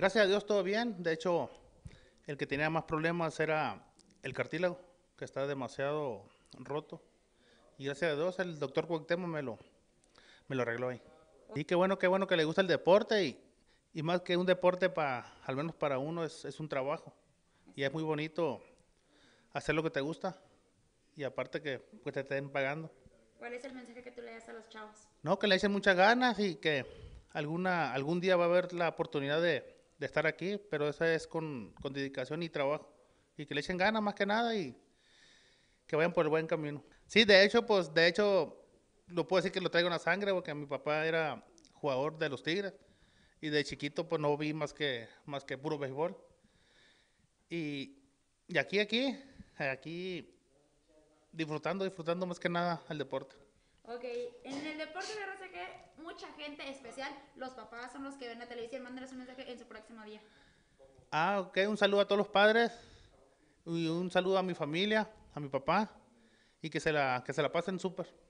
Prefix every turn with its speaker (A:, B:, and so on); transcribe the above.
A: Gracias a Dios todo bien. De hecho, el que tenía más problemas era el cartílago, que está demasiado roto. Y gracias a Dios el doctor Cuauhtémoc me lo, me lo arregló ahí. Y qué bueno, qué bueno que le gusta el deporte y, y más que un deporte, para al menos para uno, es, es, un trabajo. Y es muy bonito hacer lo que te gusta y aparte que pues, te estén pagando.
B: ¿Cuál es el mensaje que tú le das a los chavos?
A: No, que le echen muchas ganas y que alguna, algún día va a haber la oportunidad de, de estar aquí, pero eso es con, con dedicación y trabajo. Y que le echen ganas más que nada y que vayan por el buen camino. Sí, de hecho, pues, de hecho, lo puedo decir que lo traigo en la sangre porque mi papá era jugador de los Tigres y de chiquito pues no vi más que, más que puro béisbol. Y, y aquí, aquí, aquí disfrutando, disfrutando más que nada el deporte.
C: Ok, en el deporte de que mucha gente especial, los papás son los que ven la televisión, mandan mensaje,
A: Ah, ok, un saludo a todos los padres y un saludo a mi familia, a mi papá y que se la, que se la pasen súper.